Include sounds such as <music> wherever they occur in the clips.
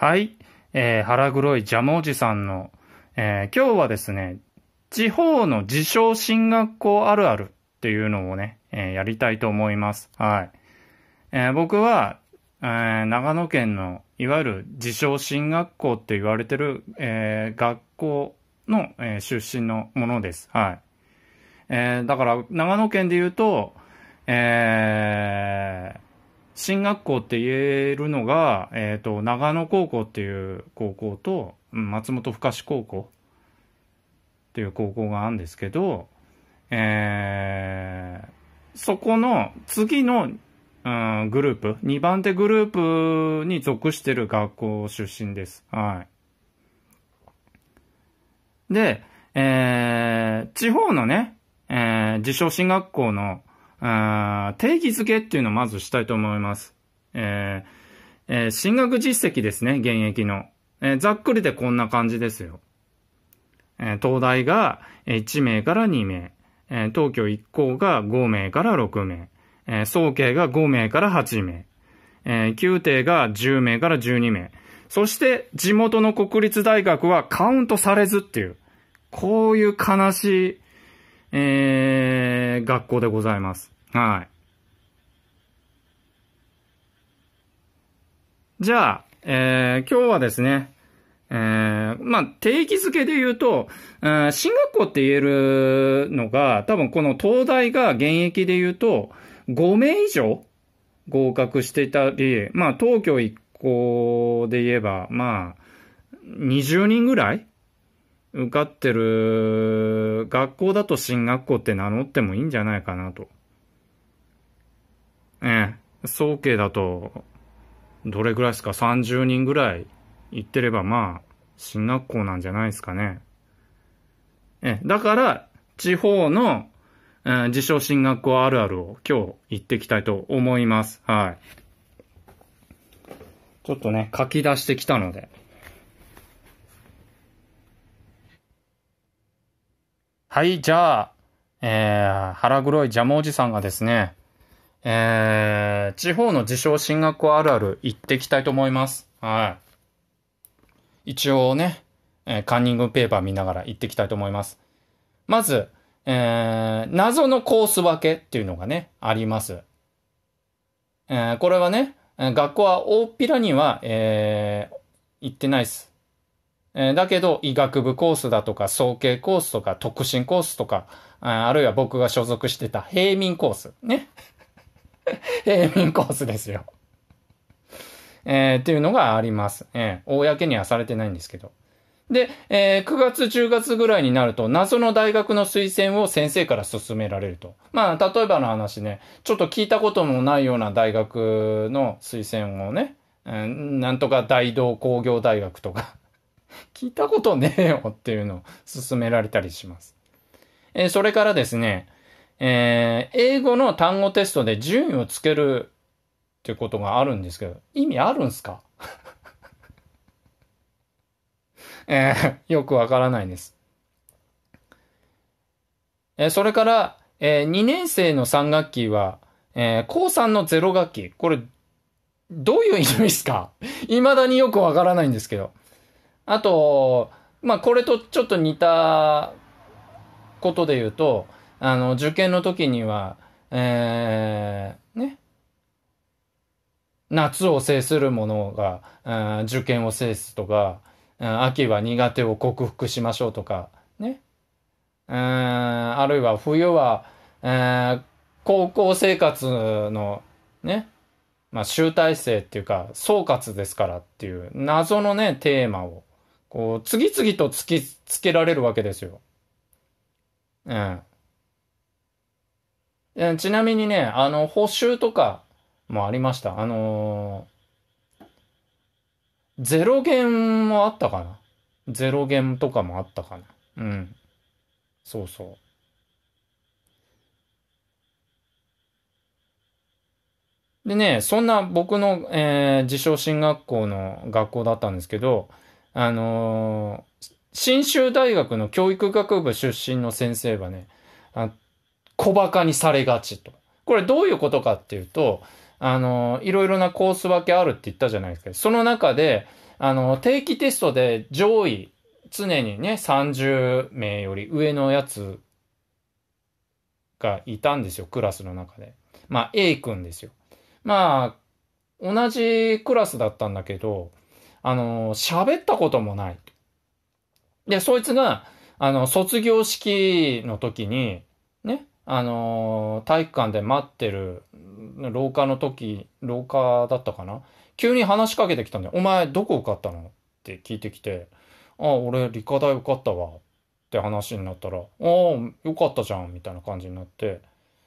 はい。えー、腹黒いジャムおじさんの、えー、今日はですね、地方の自称進学校あるあるっていうのをね、えー、やりたいと思います。はい。え僕は、え長野県の、いわゆる自称進学校って言われてる、え学校の、え出身のものです。はい。えだから、長野県で言うと、えー、進学校って言えるのが、えっ、ー、と、長野高校っていう高校と、松本深志高校っていう高校があるんですけど、えー、そこの次の、うん、グループ、2番手グループに属してる学校出身です。はい。で、えー、地方のね、えー、自称進学校の、あ定義づけっていうのをまずしたいと思います。えー、えー、進学実績ですね、現役の。えー、ざっくりでこんな感じですよ。え東大が1名から2名、え東京1校が5名から6名、え総計が5名から8名、え宮廷が10名から12名、そして地元の国立大学はカウントされずっていう、こういう悲しいえー、学校でございます。はい。じゃあ、えー、今日はですね、えー、まあ、定義づけで言うと、えー、進学校って言えるのが、多分この東大が現役で言うと、5名以上合格していたり、まあ、東京一校で言えば、まあ、20人ぐらい受かってる学校だと進学校って名乗ってもいいんじゃないかなと。ええ、早慶だと、どれぐらいですか ?30 人ぐらい行ってればまあ、進学校なんじゃないですかね。ええ、だから、地方の、え自称進学校あるあるを今日行ってきたいと思います。はい。ちょっとね、書き出してきたので。はい、じゃあ、えー、腹黒いジャムおじさんがですね、えー、地方の自称進学校あるある行ってきたいと思います。はい。一応ね、えー、カンニングペーパー見ながら行ってきたいと思います。まず、えー、謎のコース分けっていうのがね、あります。えー、これはね、学校は大っぴらには、えー、行ってないです。えだけど、医学部コースだとか、総計コースとか、特進コースとか、あるいは僕が所属してた平民コース。ね。<laughs> 平民コースですよ。えー、っていうのがあります。えー、公にはされてないんですけど。で、えー、9月、10月ぐらいになると、謎の大学の推薦を先生から勧められると。まあ、例えばの話ね、ちょっと聞いたこともないような大学の推薦をね、うん、なんとか大道工業大学とか <laughs> 聞いたことねえよっていうのを勧められたりします。えー、それからですね、えー、英語の単語テストで順位をつけるってことがあるんですけど、意味あるんすか <laughs> えー、よくわからないです。えー、それから、えー、2年生の3学期は、えー、高3の0学期。これ、どういう意味ですか <laughs> 未だによくわからないんですけど。あと、まあ、これとちょっと似たことで言うと、あの、受験の時には、えー、ね、夏を制するものが、うん、受験を制すとか、うん、秋は苦手を克服しましょうとか、ね。うん、あるいは冬は、えー、高校生活のね、まあ、集大成っていうか、総括ですからっていう謎のね、テーマをこう、次々と突きつけられるわけですよ。うん。ちなみにね、あの、補修とかもありました。あのー、ゼロ弦もあったかな。ゼロ弦とかもあったかな。うん。そうそう。でね、そんな僕の、えー、自称進学校の学校だったんですけど、あのー、信州大学の教育学部出身の先生はね、あ小馬鹿にされがちと。これどういうことかっていうと、あのー、いろいろなコース分けあるって言ったじゃないですか。その中で、あのー、定期テストで上位、常にね、30名より上のやつがいたんですよ、クラスの中で。まあ、A 君ですよ。まあ、同じクラスだったんだけど、あの、喋ったこともない。で、そいつが、あの、卒業式の時に、ね、あの、体育館で待ってる、廊下の時、廊下だったかな急に話しかけてきたんだよ。お前、どこ受かったのって聞いてきて、あ、俺、理科大受かったわ。って話になったら、ああ、よかったじゃん、みたいな感じになって。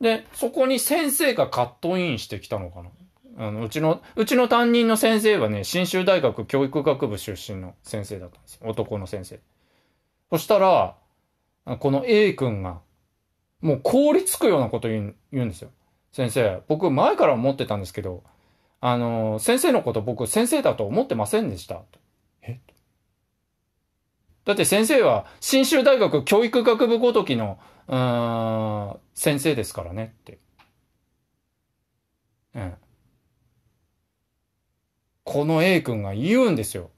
で、そこに先生がカットインしてきたのかな。あの、うちの、うちの担任の先生はね、信州大学教育学部出身の先生だったんですよ。男の先生。そしたら、この A 君が、もう凍りつくようなこと言う言うんですよ。先生、僕前から思ってたんですけど、あの、先生のこと僕先生だと思ってませんでした。えだって先生は、信州大学教育学部ごときの、うん、先生ですからねって。うん。この A 君が言うんですよ。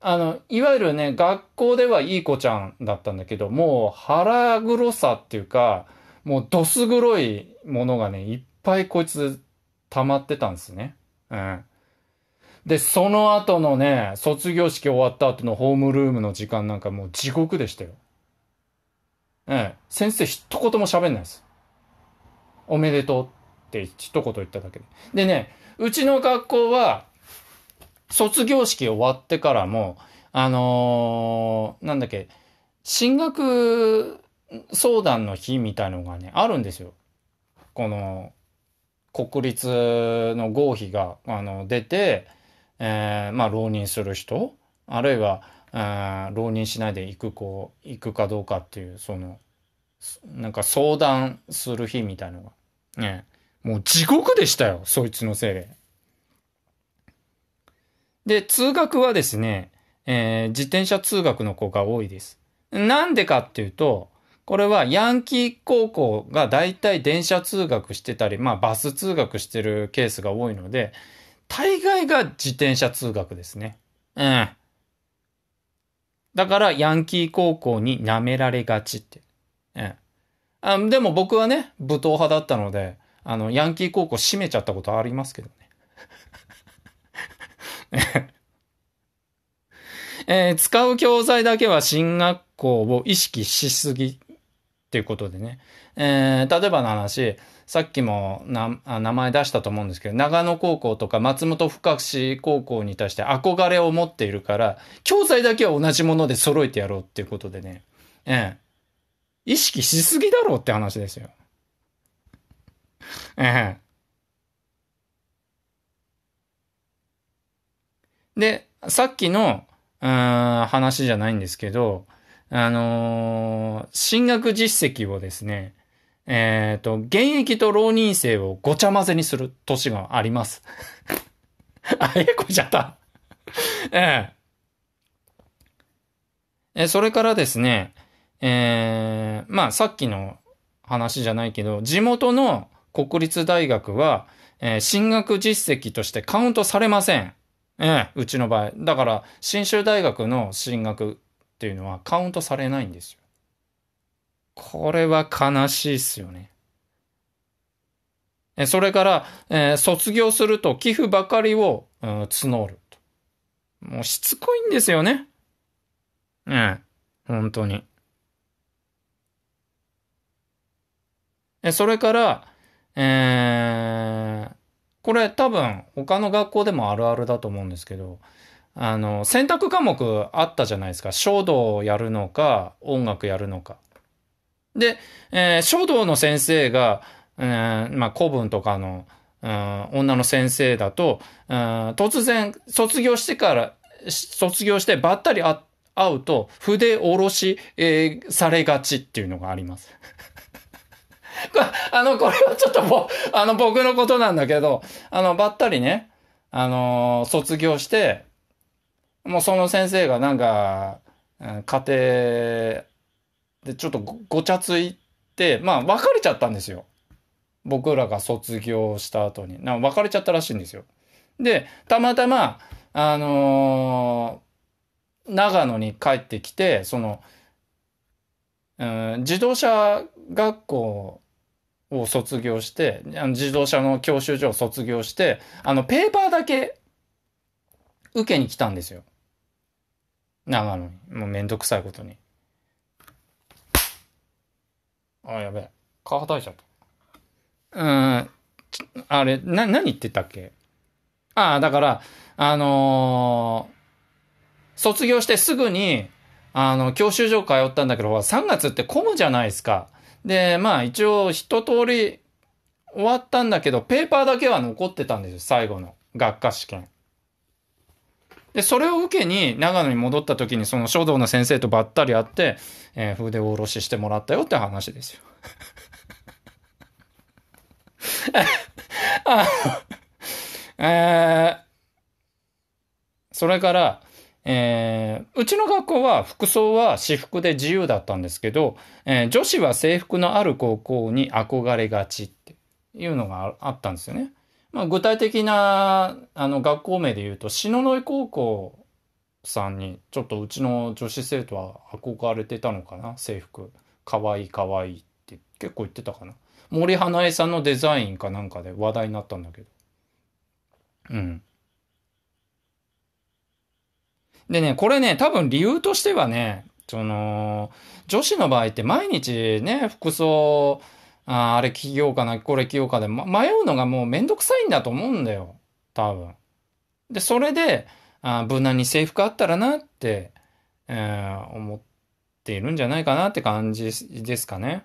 あの、いわゆるね、学校ではいい子ちゃんだったんだけど、もう腹黒さっていうか、もうどす黒いものがね、いっぱいこいつ溜まってたんですね。うん。で、その後のね、卒業式終わった後のホームルームの時間なんかもう地獄でしたよ。ええ、先生一言も喋んないです。おめでとう。って一言言っただけで。でね、うちの学校は、卒業式終わってからも、あのー、なんだっけ、進学相談の日みたいのがね、あるんですよ。この、国立の合否が、あの、出て、えー、まあ、浪人する人、あるいは、浪人しないで行く子、行くかどうかっていう、その、なんか相談する日みたいのが、ね、もう地獄でしたよ、そいつのせいで。で、通学はですね、えー、自転車通学の子が多いです。なんでかっていうと、これはヤンキー高校が大体電車通学してたり、まあバス通学してるケースが多いので、大概が自転車通学ですね。うん。だからヤンキー高校に舐められがちって。うん。あでも僕はね、武闘派だったので、あの、ヤンキー高校閉めちゃったことありますけどね。<laughs> えー、使う教材だけは進学校を意識しすぎっていうことでね。えー、例えばの話、さっきも名前出したと思うんですけど、長野高校とか松本深志高校に対して憧れを持っているから、教材だけは同じもので揃えてやろうっていうことでね、ええ、意識しすぎだろうって話ですよ。ええ。で、さっきの、うん、話じゃないんですけど、あのー、進学実績をですね、えっ、ー、と、現役と浪人生をごちゃ混ぜにする年があります。<laughs> あ、え、こちゃった。ええ。え、それからですね、ええー、まあさっきの話じゃないけど、地元の、国立大学は、えー、進学実績としてカウントされません。ええー、うちの場合。だから、信州大学の進学っていうのはカウントされないんですよ。これは悲しいっすよね。えそれから、えー、卒業すると寄付ばかりを、うん、募ると。もうしつこいんですよね。ええ、本当に。えそれから、えー、これ多分他の学校でもあるあるだと思うんですけど、あの、選択科目あったじゃないですか。書道をやるのか、音楽やるのか。で、えー、書道の先生が、うん、まあ、古文とかの、うん、女の先生だと、うん、突然、卒業してから、卒業してばったり会うと、筆下ろし、えー、されがちっていうのがあります。あの、これはちょっとあの、僕のことなんだけど、あの、ばったりね、あの、卒業して、もうその先生がなんか、家庭でちょっとごちゃついて、まあ、別れちゃったんですよ。僕らが卒業した後に。なんか別れちゃったらしいんですよ。で、たまたま、あのー、長野に帰ってきて、その、うん、自動車学校を卒業して、あの自動車の教習所を卒業して、あの、ペーパーだけ受けに来たんですよ。長野に。もうめんどくさいことに。あ、やべえ。皮はたいうん、あれ、な、何言ってたっけああ、だから、あのー、卒業してすぐに、あの、教習所通ったんだけど、3月って混むじゃないですか。で、まあ一応一通り終わったんだけど、ペーパーだけは残ってたんですよ、最後の学科試験。で、それを受けに長野に戻った時にその書道の先生とばったり会って、えー、筆を下ろししてもらったよって話ですよ。<laughs> あえー、それから、えー、うちの学校は服装は私服で自由だったんですけど、えー、女子は制服のある高校に憧れがちっていうのがあったんですよね。まあ、具体的なあの学校名で言うと篠ノ井高校さんにちょっとうちの女子生徒は憧れてたのかな制服かわいいかわいいって結構言ってたかな森花江さんのデザインかなんかで話題になったんだけどうんでね、これね、多分理由としてはね、その、女子の場合って毎日ね、服装、ああれ着ようかな、これ着ようかで、ま、迷うのがもうめんどくさいんだと思うんだよ。多分。で、それで、あ無難に制服あったらなって、えー、思っているんじゃないかなって感じですかね。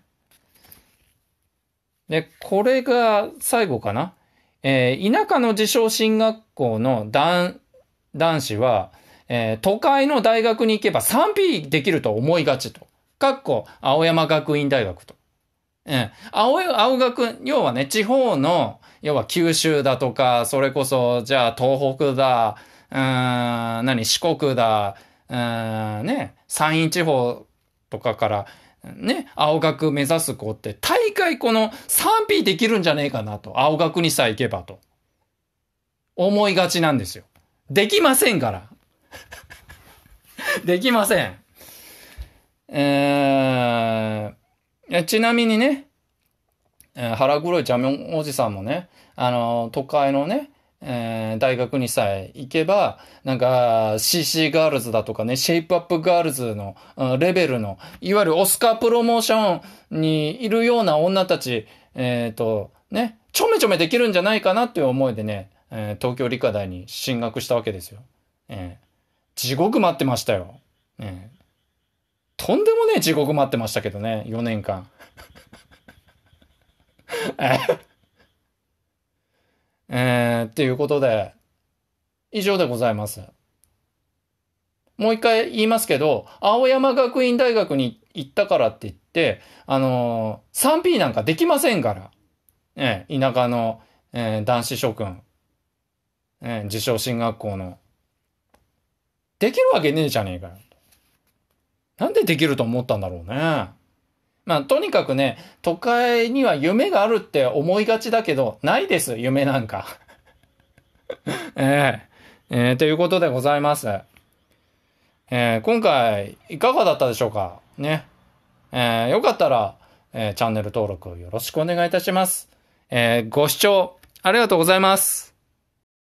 で、これが最後かな。えー、田舎の自称進学校の男、男子は、えー、都会の大学に行けば賛否できると思いがちと。かっこ、青山学院大学と。うん。青、青学、要はね、地方の、要は九州だとか、それこそ、じゃあ東北だ、うん、何、四国だ、うん、ね、山陰地方とかから、ね、青学目指す子って、大会この賛否できるんじゃねえかなと。青学にさえ行けばと。思いがちなんですよ。できませんから。<laughs> できません。えー、ちなみにね、腹黒いジャミョンおじさんもね、あの、都会のね、えー、大学にさえ行けば、なんか、CC ガールズだとかね、シェイプアップガールズのレベルの、いわゆるオスカープロモーションにいるような女たち、えっ、ー、と、ね、ちょめちょめできるんじゃないかなっていう思いでね、えー、東京理科大に進学したわけですよ。えー地獄待ってましたよ。ね、とんでもねえ地獄待ってましたけどね、4年間。<laughs> え <laughs> えー、っていうことで、以上でございます。もう一回言いますけど、青山学院大学に行ったからって言って、あのー、3P なんかできませんから。ええー、田舎の、えー、男子諸君、えー、自称進学校のできるわけねえじゃねえかよ。なんでできると思ったんだろうね。まあ、とにかくね、都会には夢があるって思いがちだけど、ないです、夢なんか。<laughs> えー、えー、ということでございます。えー、今回、いかがだったでしょうかね。えー、よかったら、えー、チャンネル登録よろしくお願いいたします。えー、ご視聴ありがとうございます。